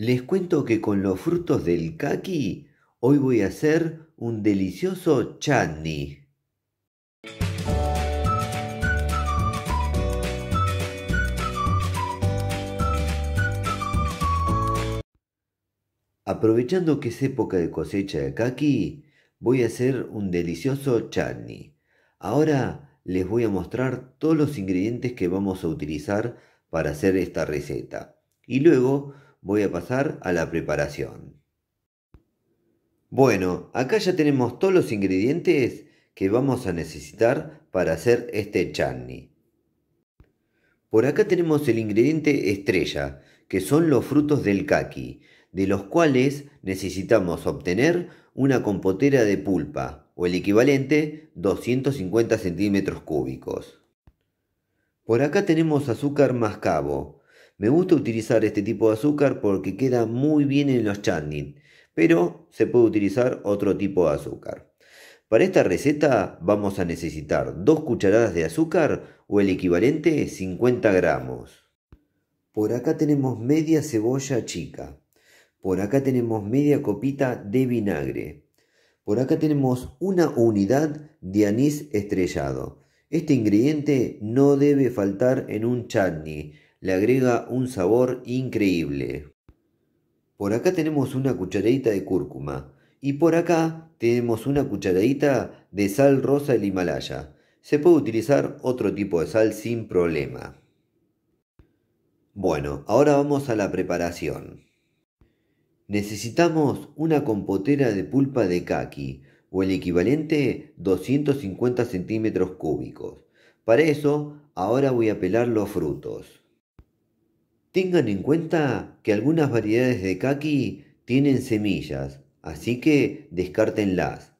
Les cuento que con los frutos del kaki hoy voy a hacer un delicioso chutney. Aprovechando que es época de cosecha de kaki, voy a hacer un delicioso chutney. Ahora les voy a mostrar todos los ingredientes que vamos a utilizar para hacer esta receta. Y luego voy a pasar a la preparación. Bueno, acá ya tenemos todos los ingredientes que vamos a necesitar para hacer este chutney. Por acá tenemos el ingrediente estrella, que son los frutos del kaki, de los cuales necesitamos obtener una compotera de pulpa, o el equivalente 250 centímetros cúbicos. Por acá tenemos azúcar mascabo, me gusta utilizar este tipo de azúcar porque queda muy bien en los chutneys, pero se puede utilizar otro tipo de azúcar. Para esta receta vamos a necesitar 2 cucharadas de azúcar o el equivalente 50 gramos. Por acá tenemos media cebolla chica. Por acá tenemos media copita de vinagre. Por acá tenemos una unidad de anís estrellado. Este ingrediente no debe faltar en un chutney le agrega un sabor increíble. Por acá tenemos una cucharadita de cúrcuma y por acá tenemos una cucharadita de sal rosa del Himalaya. Se puede utilizar otro tipo de sal sin problema. Bueno, ahora vamos a la preparación. Necesitamos una compotera de pulpa de kaki o el equivalente 250 centímetros cúbicos. Para eso, ahora voy a pelar los frutos. Tengan en cuenta que algunas variedades de kaki tienen semillas, así que descártenlas.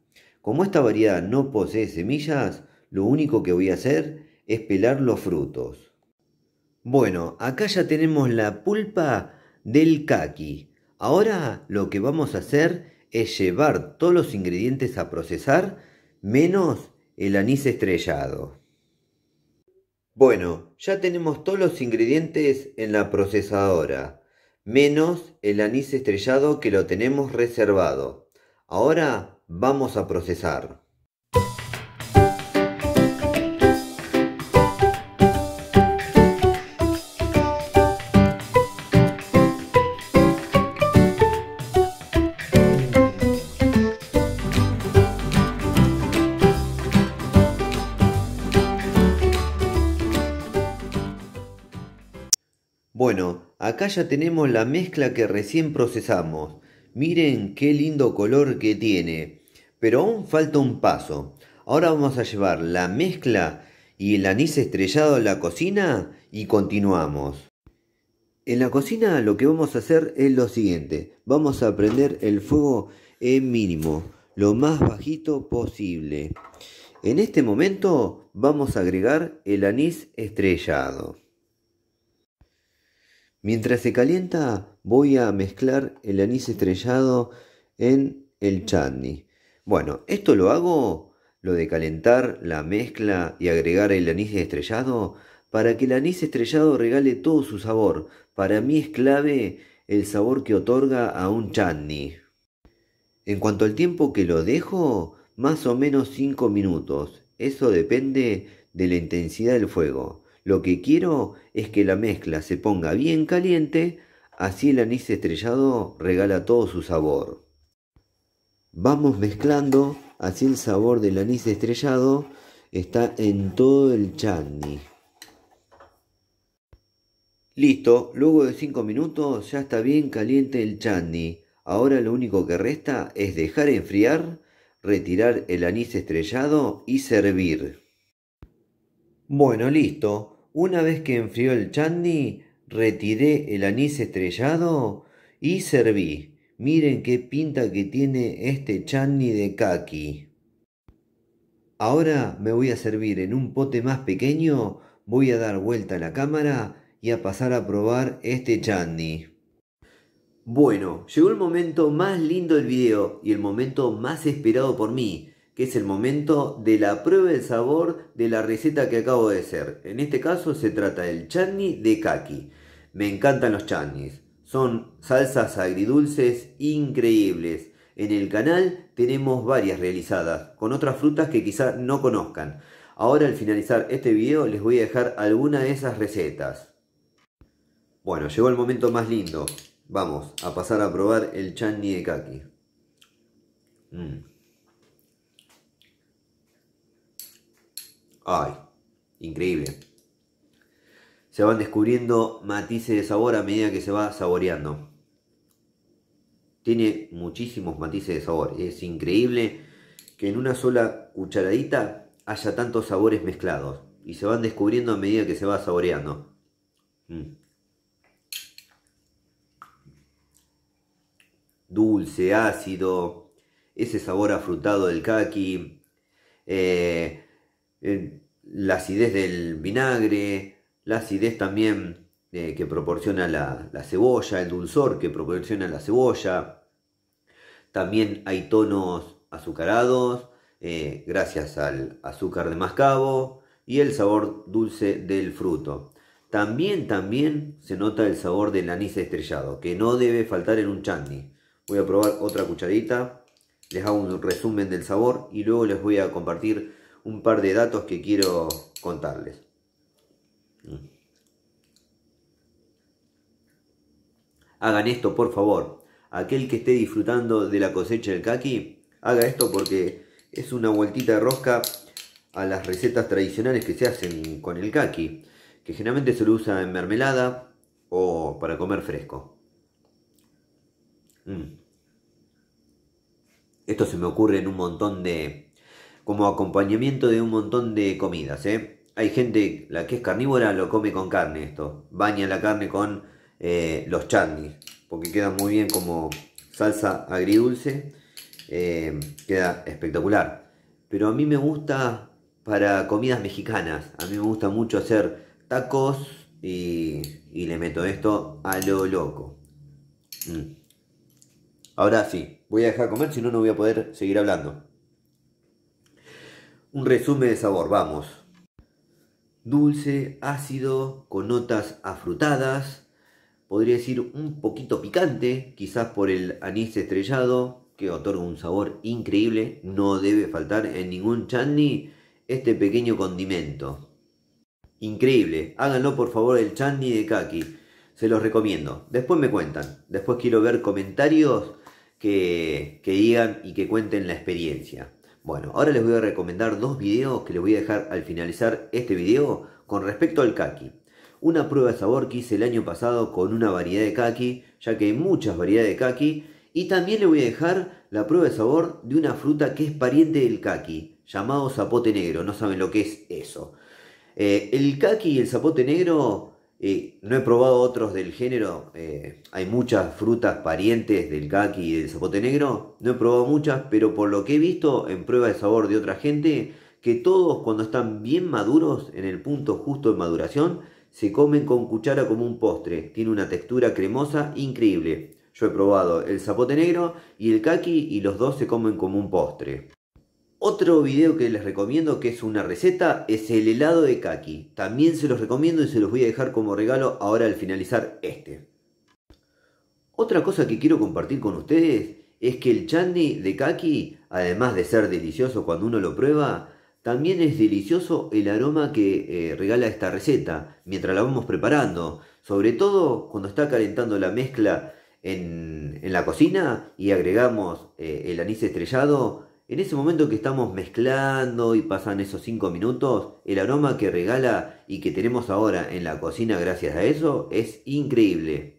Como esta variedad no posee semillas, lo único que voy a hacer es pelar los frutos. Bueno, acá ya tenemos la pulpa del kaki. Ahora lo que vamos a hacer es llevar todos los ingredientes a procesar menos el anís estrellado. Bueno, ya tenemos todos los ingredientes en la procesadora, menos el anís estrellado que lo tenemos reservado. Ahora vamos a procesar. acá ya tenemos la mezcla que recién procesamos. Miren qué lindo color que tiene. Pero aún falta un paso. Ahora vamos a llevar la mezcla y el anís estrellado a la cocina y continuamos. En la cocina lo que vamos a hacer es lo siguiente. Vamos a prender el fuego en mínimo, lo más bajito posible. En este momento vamos a agregar el anís estrellado. Mientras se calienta voy a mezclar el anís estrellado en el chutney. Bueno, esto lo hago, lo de calentar la mezcla y agregar el anís estrellado, para que el anís estrellado regale todo su sabor. Para mí es clave el sabor que otorga a un chutney. En cuanto al tiempo que lo dejo, más o menos 5 minutos. Eso depende de la intensidad del fuego. Lo que quiero es que la mezcla se ponga bien caliente, así el anís estrellado regala todo su sabor. Vamos mezclando, así el sabor del anís estrellado está en todo el chutney. Listo, luego de 5 minutos ya está bien caliente el chutney. Ahora lo único que resta es dejar enfriar, retirar el anís estrellado y servir. Bueno, listo. Una vez que enfrió el chandi, retiré el anís estrellado y serví. Miren qué pinta que tiene este chandi de kaki. Ahora me voy a servir en un pote más pequeño, voy a dar vuelta a la cámara y a pasar a probar este chandy. Bueno, llegó el momento más lindo del video y el momento más esperado por mí que es el momento de la prueba del sabor de la receta que acabo de hacer. En este caso se trata del chutney de kaki. Me encantan los chutneys. Son salsas agridulces increíbles. En el canal tenemos varias realizadas, con otras frutas que quizás no conozcan. Ahora al finalizar este video les voy a dejar alguna de esas recetas. Bueno, llegó el momento más lindo. Vamos a pasar a probar el chutney de kaki. Ay, increíble. Se van descubriendo matices de sabor a medida que se va saboreando. Tiene muchísimos matices de sabor. Es increíble que en una sola cucharadita haya tantos sabores mezclados. Y se van descubriendo a medida que se va saboreando. Mm. Dulce, ácido, ese sabor afrutado del kaki. Eh, eh, la acidez del vinagre, la acidez también eh, que proporciona la, cebolla, el dulzor que proporciona la cebolla. También hay tonos azucarados eh, gracias al azúcar de mascavo y el sabor dulce del fruto. También, también se nota el sabor del anís estrellado, que no debe faltar en un chandi. Voy a probar otra cucharadita, les hago un resumen del sabor y luego les voy a compartir un par de datos que quiero contarles. Hagan esto, por favor. Aquel que esté disfrutando de la cosecha del kaki, haga esto porque es una vueltita de rosca a las recetas tradicionales que se hacen con el kaki, que generalmente se lo usa en mermelada o para comer fresco. Mm. Esto se me ocurre en un montón de, como acompañamiento de un montón de comidas. ¿eh? Hay gente, la que es carnívora, lo come con carne esto. Baña la carne con eh, los chandis. porque queda muy bien como salsa agridulce. Eh, queda espectacular. Pero a mí me gusta para comidas mexicanas. A mí me gusta mucho hacer tacos y, le meto esto a lo loco. Mm. Ahora sí, voy a dejar comer, si no, no voy a poder seguir hablando un resumen de sabor, vamos. Dulce, ácido, con notas afrutadas, podría decir un poquito picante, quizás por el anís estrellado, que otorga un sabor increíble, no debe faltar en ningún chutney este pequeño condimento. Increíble, háganlo por favor el chutney de kaki, se los recomiendo. Después me cuentan, después quiero ver comentarios que, que digan y que cuenten la experiencia. Bueno, ahora les voy a recomendar dos videos que les voy a dejar al finalizar este video con respecto al kaki. Una prueba de sabor que hice el año pasado con una variedad de kaki, ya que hay muchas variedades de kaki. Y también les voy a dejar la prueba de sabor de una fruta que es pariente del kaki, llamado zapote negro. No saben lo que es eso. Eh, el kaki y el zapote negro no he probado otros del género, eh, hay muchas frutas parientes del kaki y del zapote negro, no he probado muchas, pero por lo que he visto en prueba de sabor de otra gente, que todos cuando están bien maduros, en el punto justo de maduración, se comen con cuchara como un postre, tiene una textura cremosa increíble. Yo he probado el zapote negro y el kaki y los dos se comen como un postre. Otro video que les recomiendo que es una receta es el helado de kaki. También se los recomiendo y se los voy a dejar como regalo ahora al finalizar este. Otra cosa que quiero compartir con ustedes es que el chandi de kaki, además de ser delicioso cuando uno lo prueba, también es delicioso el aroma que eh, regala esta receta mientras la vamos preparando, sobre todo cuando está calentando la mezcla en, la cocina y agregamos eh, el anís estrellado en ese momento que estamos mezclando y pasan esos 5 minutos, el aroma que regala y que tenemos ahora en la cocina gracias a eso es increíble.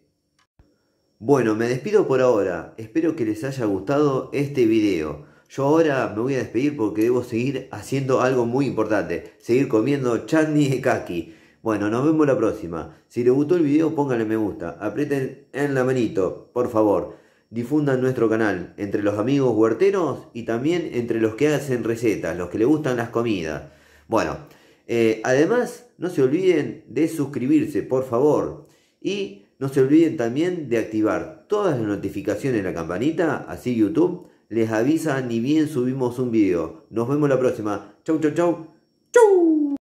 Bueno, me despido por ahora. Espero que les haya gustado este video. Yo ahora me voy a despedir porque debo seguir haciendo algo muy importante. Seguir comiendo chutney de kaki. Bueno, nos vemos la próxima. Si les gustó el video, pónganle me gusta. Aprieten en la manito, por favor difundan nuestro canal entre los amigos huerteros y también entre los que hacen recetas, los que les gustan las comidas. Bueno, eh, además no se olviden de suscribirse, por favor. Y no se olviden también de activar todas las notificaciones en la campanita, así YouTube les avisa ni bien subimos un video. Nos vemos la próxima. Chau, chau, chau. Chau.